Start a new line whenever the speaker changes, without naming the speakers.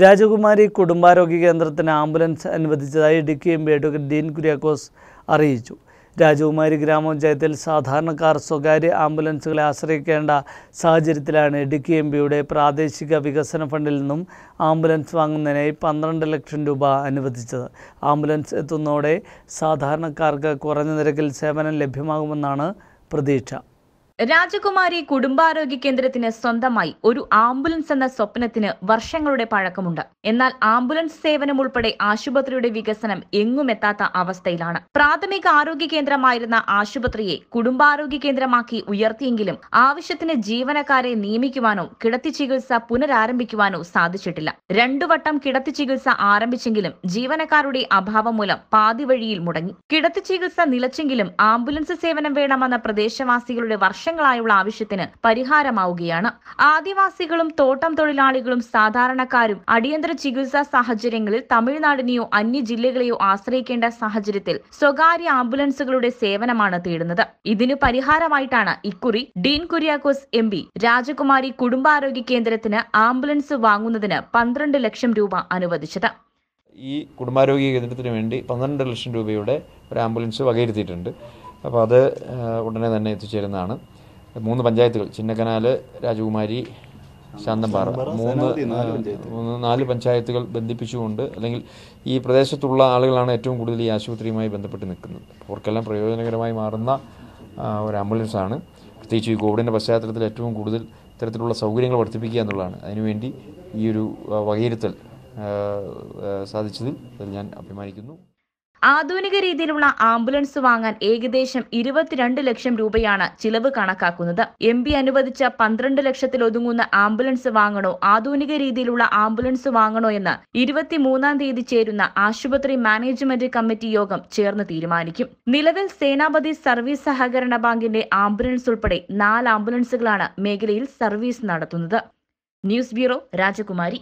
രാജകുമാരി കുടുംബാരോഗ്യ കേന്ദ്രത്തിന് ആംബുലൻസ് അനുവദിച്ചതായി Idukki M P advocate Dean Kuriakose അറിയിച്ചു രാജകുമാരി ഗ്രാമപഞ്ചായത്തിൽ സാധാരണക്കാർ സ്വകാര്യ ആംബുലൻസുകളെ ആശ്രയിക്കേണ്ട സാഹചര്യത്തിലാണ് ഇടുക്കി എം പിയുടെ പ്രാദേശിക വികസന ഫണ്ടിൽ നിന്നും ആംബുലൻസ് വാങ്ങുന്നതിനായി പന്ത്രണ്ട് ലക്ഷം രൂപ അനുവദിച്ചത് ആംബുലൻസ് എത്തുന്നതോടെ സാധാരണക്കാർക്ക് കുറഞ്ഞ നിരക്കിൽ സേവനം ലഭ്യമാകുമെന്നാണ് പ്രതീക്ഷ
രാജകുമാരി കുടുംബാരോഗ്യ കേന്ദ്രത്തിന് സ്വന്തമായി ഒരു ആംബുലൻസ് എന്ന സ്വപ്നത്തിന് വർഷങ്ങളുടെ പഴക്കമുണ്ട് എന്നാൽ ആംബുലൻസ് സേവനം ഉൾപ്പെടെ ആശുപത്രിയുടെ വികസനം എങ്ങുമെത്താത്ത അവസ്ഥയിലാണ് പ്രാഥമിക ആരോഗ്യ കേന്ദ്രമായിരുന്ന ആശുപത്രിയെ കുടുംബാരോഗ്യ കേന്ദ്രമാക്കി ഉയർത്തിയെങ്കിലും ആവശ്യത്തിന് ജീവനക്കാരെ നിയമിക്കുവാനോ കിടത്തി ചികിത്സ പുനരാരംഭിക്കുവാനോ സാധിച്ചിട്ടില്ല രണ്ടു വട്ടം കിടത്തി ചികിത്സ ആരംഭിച്ചെങ്കിലും ജീവനക്കാരുടെ അഭാവം മൂലം പാതിവഴിയിൽ മുടങ്ങി കിടത്തി ചികിത്സ നിലച്ചെങ്കിലും ആംബുലൻസ് സേവനം വേണമെന്ന പ്രദേശവാസികളുടെ വർഷം വർഷങ്ങളായുള്ള ആവശ്യത്തിന് പരിഹാരമാവുകയാണ് ആദിവാസികളും തോട്ടം തൊഴിലാളികളും സാധാരണക്കാരും അടിയന്തര ചികിത്സാ സാഹചര്യങ്ങളിൽ തമിഴ്നാടിനെയോ അന്യ ജില്ലകളെയോ ആശ്രയിക്കേണ്ട സാഹചര്യത്തിൽ സ്വകാര്യ ആംബുലൻസുകളുടെ സേവനമാണ് തേടുന്നത് ഇതിനു പരിഹാരമായിട്ടാണ് ഇക്കുറി ഡീൻ കുര്യാക്കോസ് എം പി രാജകുമാരി കുടുംബാരോഗ്യ കേന്ദ്രത്തിന് ആംബുലൻസ് വാങ്ങുന്നതിന് പന്ത്രണ്ട് ലക്ഷം രൂപ അനുവദിച്ചത്
ഈ കുടുംബാരോഗ്യ കേന്ദ്രത്തിന് വേണ്ടി പന്ത്രണ്ട് ലക്ഷം രൂപയുടെ ഒരു ആംബുലൻസ് വകയിരുത്തിയിട്ടുണ്ട് അപ്പോൾ അത് ഉടനെ തന്നെ എത്തിച്ചേരുന്നതാണ് മൂന്ന് പഞ്ചായത്തുകൾ ചിന്നക്കനാൽ രാജകുമാരി ശാന്തംപാറ മൂന്ന് മൂന്ന് നാല് പഞ്ചായത്തുകൾ ബന്ധിപ്പിച്ചുകൊണ്ട് അല്ലെങ്കിൽ ഈ പ്രദേശത്തുള്ള ആളുകളാണ് ഏറ്റവും കൂടുതൽ ഈ ആശുപത്രിയുമായി ബന്ധപ്പെട്ട് നിൽക്കുന്നത് അവർക്കെല്ലാം പ്രയോജനകരമായി മാറുന്ന ഒരു ആംബുലൻസാണ് പ്രത്യേകിച്ച് ഈ കോവിഡിൻ്റെ പശ്ചാത്തലത്തിൽ ഏറ്റവും കൂടുതൽ ഇത്തരത്തിലുള്ള സൗകര്യങ്ങൾ വർദ്ധിപ്പിക്കുക എന്നുള്ളതാണ് അതിനുവേണ്ടി ഈ ഒരു വകയിരുത്തൽ സാധിച്ചതിൽ ഞാൻ അഭിമാനിക്കുന്നു
ആധുനിക രീതിയിലുള്ള ആംബുലൻസ് വാങ്ങാൻ ഏകദേശം ഇരുപത്തിരണ്ട് ലക്ഷം രൂപയാണ് ചിലവ് കണക്കാക്കുന്നത് എം പി അനുവദിച്ച പന്ത്രണ്ട് ലക്ഷത്തിലൊതുങ്ങുന്ന ആംബുലൻസ് വാങ്ങണോ ആധുനിക രീതിയിലുള്ള ആംബുലൻസ് വാങ്ങണോ എന്ന് ഇരുപത്തിമൂന്നാം തീയതി ചേരുന്ന ആശുപത്രി മാനേജ്മെന്റ് കമ്മിറ്റി യോഗം ചേർന്ന് തീരുമാനിക്കും നിലവിൽ സേനാപതി സർവീസ് സഹകരണ ബാങ്കിന്റെ ആംബുലൻസ് ഉൾപ്പെടെ നാല് ആംബുലൻസുകളാണ് മേഖലയിൽ സർവീസ് നടത്തുന്നത് ന്യൂസ് ബ്യൂറോ രാജകുമാരി